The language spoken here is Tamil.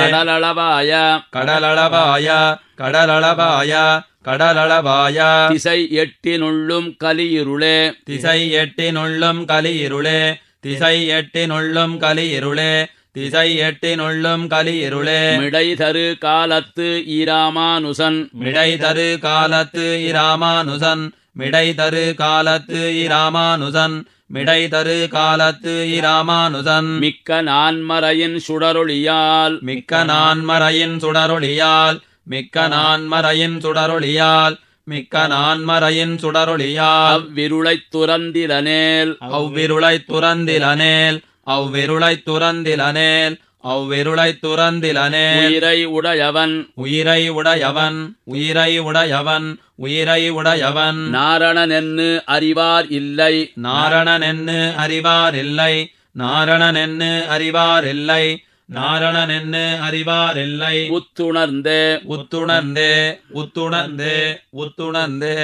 கடலளவாய கடலளவாய கடலளவாய கடலளவாய திசை எட்டினுள்ளும் கலியிருளே திசை எட்டினுள்ளும் கலியிருளே திசை எட்டினுள்ளும் கலியிருளே திசை எட்டினுள்ளும் கலியிருளே மிடை காலத்து இராமானுசன் மிடை காலத்து இராமானுசன் மிடை காலத்து இராமானுசன் மிடை தரு காலத்து இராமானுதன் மிக்க நான்மறையின் சுடருளியால் மிக்க நான்மறையின் சுடருளியால் மிக்க நான்மறையின் சுடருளியால் மிக்க நான்மறையின் சுடரொளியால் அவ்விருளை துறந்திலனேல் அவ்விருளை துறந்திலனேல் அவ்விருளை துறந்திலனேல் அவ்விருளை துறந்திலனே உயிரை உடையவன் உயிரை உடையவன் உயிரை உடையவன் உயிரை உடையவன் நாரணனென்னு அறிவார் இல்லை நாரணனென்னு அறிவார் இல்லை நாரணனென்னு அறிவார் இல்லை நாரணனென்னு இல்லை உத்துணர்ந்தே உத்துணர்ந்தே உத்துணர்ந்தே உத்துணர்ந்தே